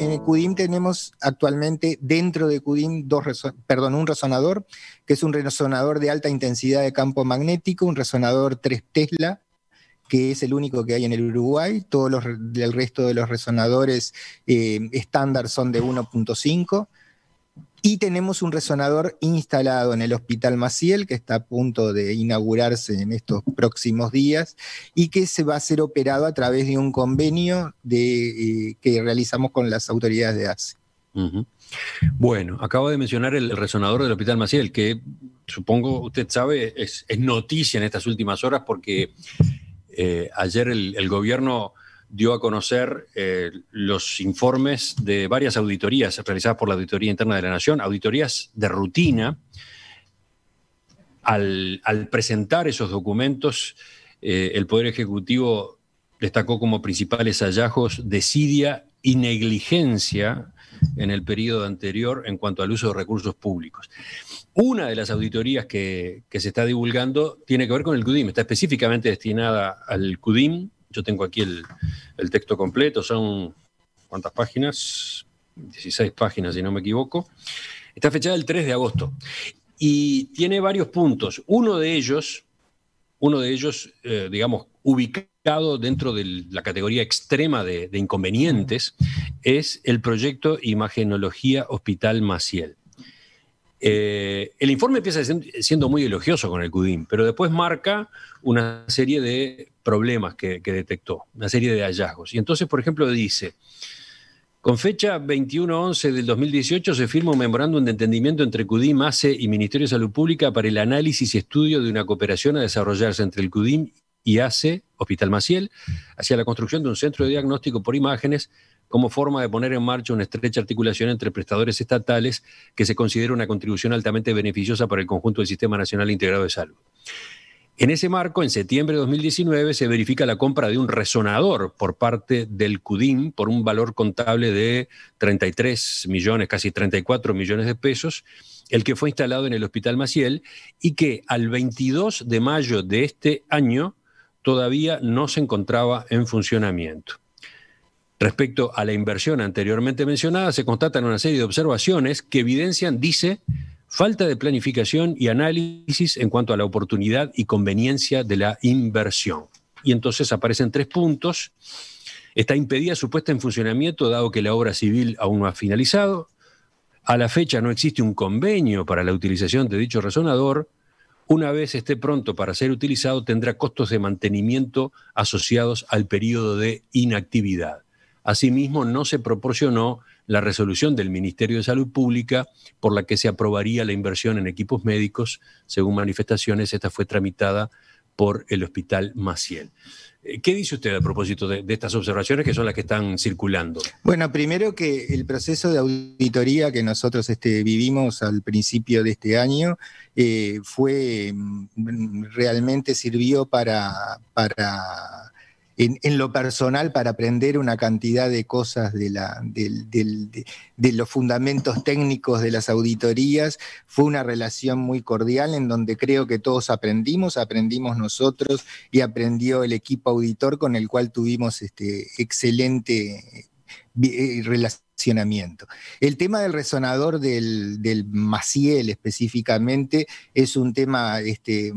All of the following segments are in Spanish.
en el CUDIM tenemos actualmente dentro de CUDIM dos perdón, un resonador, que es un resonador de alta intensidad de campo magnético, un resonador 3 Tesla, que es el único que hay en el Uruguay. Todos los, el resto de los resonadores eh, estándar son de 1.5. Y tenemos un resonador instalado en el Hospital Maciel, que está a punto de inaugurarse en estos próximos días, y que se va a ser operado a través de un convenio eh, que realizamos con las autoridades de ASE. Bueno, acabo de mencionar el resonador del Hospital Maciel, que supongo usted sabe, es, noticia en estas últimas horas porque eh, ayer el gobierno dio a conocer eh, los informes de varias auditorías realizadas por la Auditoría Interna de la Nación, auditorías de rutina. Al, presentar esos documentos, eh, el Poder Ejecutivo destacó como principales hallazgos desidia y negligencia en el periodo anterior en cuanto al uso de recursos públicos. Una de las auditorías que, que se está divulgando tiene que ver con el CUDIM, está específicamente destinada al CUDIM, yo tengo aquí el, texto completo, son ¿cuántas páginas? 16 páginas, si no me equivoco. Está fechada el 3 de agosto y tiene varios puntos. Uno de ellos, uno de ellos, eh, digamos, ubicado dentro de la categoría extrema de, de inconvenientes, es el proyecto Imagenología Hospital Maciel. Eh, el informe empieza siendo muy elogioso con el CUDIM, pero después marca una serie de problemas que, detectó, una serie de hallazgos. Y entonces, por ejemplo, dice, con fecha 21-11 del 2018 se firma un memorándum de entendimiento entre CUDIM, ACE y Ministerio de Salud Pública para el análisis y estudio de una cooperación a desarrollarse entre el CUDIM y hace Hospital Maciel hacia la construcción de un centro de diagnóstico por imágenes como forma de poner en marcha una estrecha articulación entre prestadores estatales que se considera una contribución altamente beneficiosa para el conjunto del Sistema Nacional Integrado de Salud. En ese marco, en septiembre de 2019, se verifica la compra de un resonador por parte del CUDIM por un valor contable de 33 millones, casi 34 millones de pesos, el que fue instalado en el Hospital Maciel y que al 22 de mayo de este año todavía no se encontraba en funcionamiento. Respecto a la inversión anteriormente mencionada, se constatan una serie de observaciones que evidencian, dice, falta de planificación y análisis en cuanto a la oportunidad y conveniencia de la inversión. Y entonces aparecen tres puntos. Está impedida su puesta en funcionamiento dado que la obra civil aún no ha finalizado. A la fecha no existe un convenio para la utilización de dicho resonador una vez esté pronto para ser utilizado, tendrá costos de mantenimiento asociados al periodo de inactividad. Asimismo, no se proporcionó la resolución del Ministerio de Salud Pública por la que se aprobaría la inversión en equipos médicos. Según manifestaciones, esta fue tramitada por el Hospital Maciel. Eh, ¿Qué dice usted a propósito de, estas observaciones que son las que están circulando? Bueno, primero que el proceso de auditoría que nosotros este, vivimos al principio de este año eh, fue mm, realmente sirvió para, para en, lo personal para aprender una cantidad de cosas de, los fundamentos técnicos de las auditorías. Fue una relación muy cordial en donde creo que todos aprendimos, aprendimos nosotros y aprendió el equipo auditor con el cual tuvimos este excelente eh, relacionamiento. El tema del resonador del, Maciel específicamente es un tema este,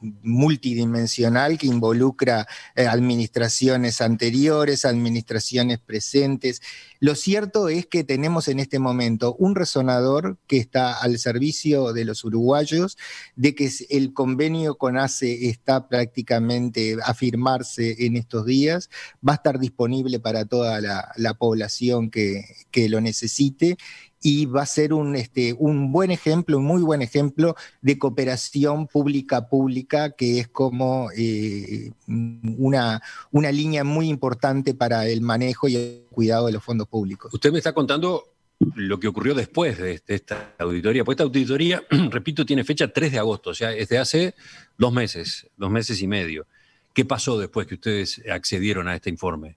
multidimensional que involucra eh, administraciones anteriores, administraciones presentes. Lo cierto es que tenemos en este momento un resonador que está al servicio de los uruguayos, de que el convenio con ACE está prácticamente a firmarse en estos días, va a estar disponible para toda la, población que, que lo necesite y va a ser un, este, un buen ejemplo, un muy buen ejemplo de cooperación pública-pública, que es como eh, una, una línea muy importante para el manejo y el cuidado de los fondos públicos. Usted me está contando lo que ocurrió después de, este, esta auditoría. Pues esta auditoría, repito, tiene fecha 3 de agosto, o sea, desde hace dos meses, dos meses y medio. ¿Qué pasó después que ustedes accedieron a este informe?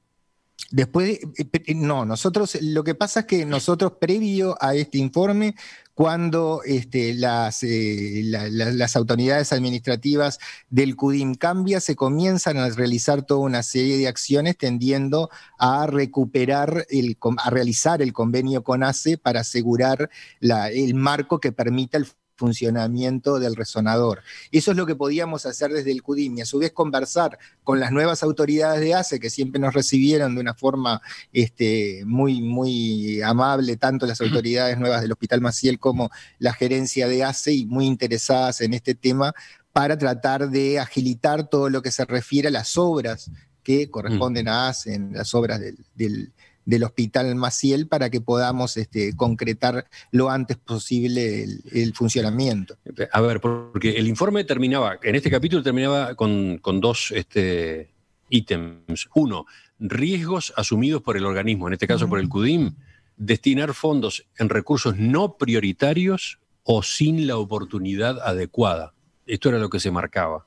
Después, eh, eh, no, nosotros, lo que pasa es que nosotros previo a este informe, cuando este, las, eh, las autoridades administrativas del CUDIM cambia, se comienzan a realizar toda una serie de acciones tendiendo a recuperar, el, a realizar el convenio con ACE para asegurar la, el marco que permita el funcionamiento del resonador. Eso es lo que podíamos hacer desde el CUDIM y a su vez conversar con las nuevas autoridades de ACE que siempre nos recibieron de una forma este, muy, muy amable, tanto las autoridades nuevas del Hospital Maciel como la gerencia de ACE y muy interesadas en este tema para tratar de agilitar todo lo que se refiere a las obras que corresponden mm. a ACE, en las obras del del Hospital Maciel para que podamos este, concretar lo antes posible el, funcionamiento. A ver, porque el informe terminaba, en este capítulo terminaba con, dos este, ítems. Uno, riesgos asumidos por el organismo, en este caso por el CUDIM, destinar fondos en recursos no prioritarios o sin la oportunidad adecuada. Esto era lo que se marcaba.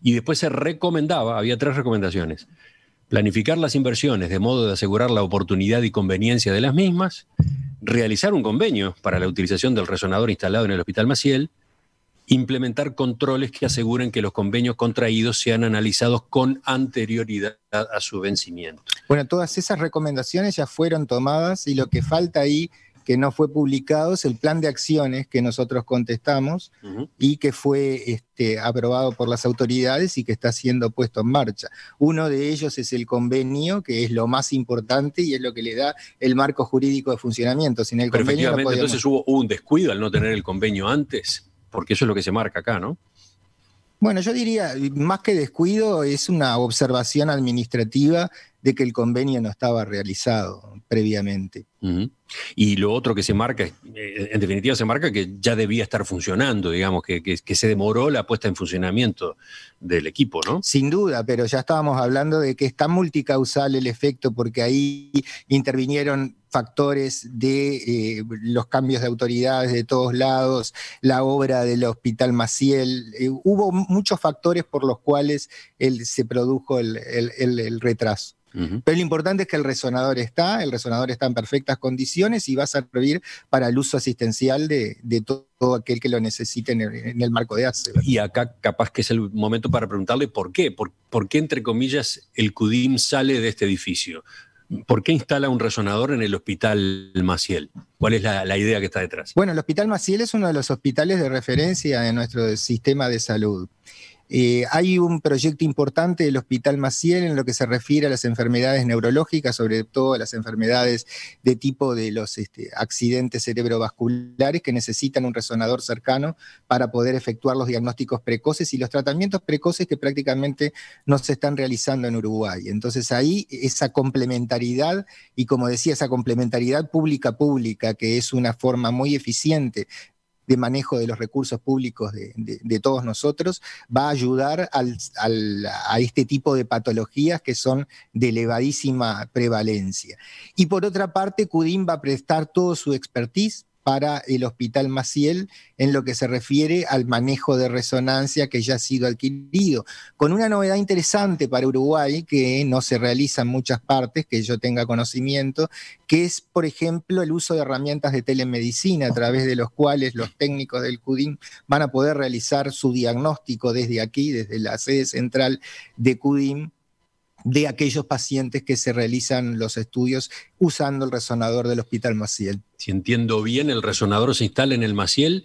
Y después se recomendaba, había tres recomendaciones, planificar las inversiones de modo de asegurar la oportunidad y conveniencia de las mismas, realizar un convenio para la utilización del resonador instalado en el Hospital Maciel, implementar controles que aseguren que los convenios contraídos sean analizados con anterioridad a su vencimiento. Bueno, todas esas recomendaciones ya fueron tomadas y lo que falta ahí que no fue publicado es el plan de acciones que nosotros contestamos y que fue este, aprobado por las autoridades y que está siendo puesto en marcha. Uno de ellos es el convenio, que es lo más importante y es lo que le da el marco jurídico de funcionamiento. Sin el efectivamente, entonces hubo un descuido al no tener el convenio antes, porque eso es lo que se marca acá, ¿no? Bueno, yo diría, más que descuido, es una observación administrativa de que el convenio no estaba realizado previamente. Y lo otro que se marca, eh, en definitiva se marca que ya debía estar funcionando, digamos, que, se demoró la puesta en funcionamiento del equipo, ¿no? Sin duda, pero ya estábamos hablando de que está multicausal el efecto porque ahí intervinieron factores de eh, los cambios de autoridades de todos lados, la obra del Hospital Maciel. Eh, hubo muchos factores por los cuales se produjo el retraso. Pero lo importante es que el resonador está, el resonador está en perfectas condiciones y va a servir para el uso asistencial de, todo aquel que lo necesite en el, marco de ACE. Y acá capaz que es el momento para preguntarle por qué, por, qué entre comillas el CUDIM sale de este edificio. ¿Por qué instala un resonador en el Hospital Maciel? ¿Cuál es la, la, idea que está detrás? Bueno, el Hospital Maciel es uno de los hospitales de referencia de nuestro sistema de salud. Eh, hay un proyecto importante del Hospital Maciel en lo que se refiere a las enfermedades neurológicas, sobre todo a las enfermedades de tipo de los este, accidentes cerebrovasculares que necesitan un resonador cercano para poder efectuar los diagnósticos precoces y los tratamientos precoces que prácticamente no se están realizando en Uruguay. Entonces ahí esa complementariedad y como decía, esa complementariedad pública-pública, que es una forma muy eficiente de manejo de los recursos públicos de, todos nosotros, va a ayudar a este tipo de patologías que son de elevadísima prevalencia. Y por otra parte, CUDIM va a prestar todo su expertise para el Hospital Maciel en lo que se refiere al manejo de resonancia que ya ha sido adquirido, con una novedad interesante para Uruguay que no se realiza en muchas partes, que yo tenga conocimiento, que es, por ejemplo, el uso de herramientas de telemedicina a través de los cuales los técnicos del CUDIM van a poder realizar su diagnóstico desde aquí, desde la sede central de CUDIM de aquellos pacientes que se realizan los estudios usando el resonador del Hospital Maciel. Si entiendo bien, el resonador se instala en el Maciel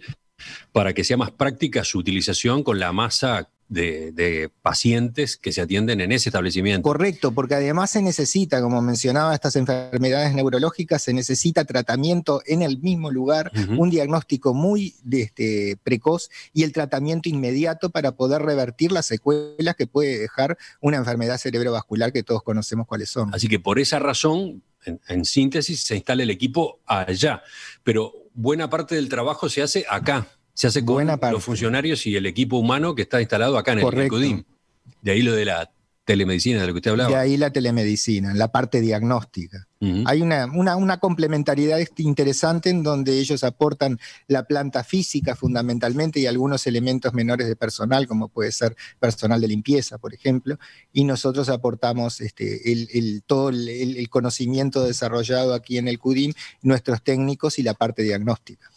para que sea más práctica su utilización con la masa de, pacientes que se atienden en ese establecimiento. Correcto, porque además se necesita, como mencionaba, estas enfermedades neurológicas, se necesita tratamiento en el mismo lugar, un diagnóstico muy este, precoz y el tratamiento inmediato para poder revertir las secuelas que puede dejar una enfermedad cerebrovascular que todos conocemos cuáles son. Así que por esa razón, en síntesis, se instala el equipo allá, pero buena parte del trabajo se hace acá se hace con los funcionarios y el equipo humano que está instalado acá en el CUDIM, De ahí lo de la telemedicina de lo que usted hablaba. De ahí la telemedicina, la parte diagnóstica. Hay una, complementariedad interesante en donde ellos aportan la planta física fundamentalmente y algunos elementos menores de personal, como puede ser personal de limpieza, por ejemplo, y nosotros aportamos este, todo el, el, conocimiento desarrollado aquí en el CUDIM, nuestros técnicos y la parte diagnóstica.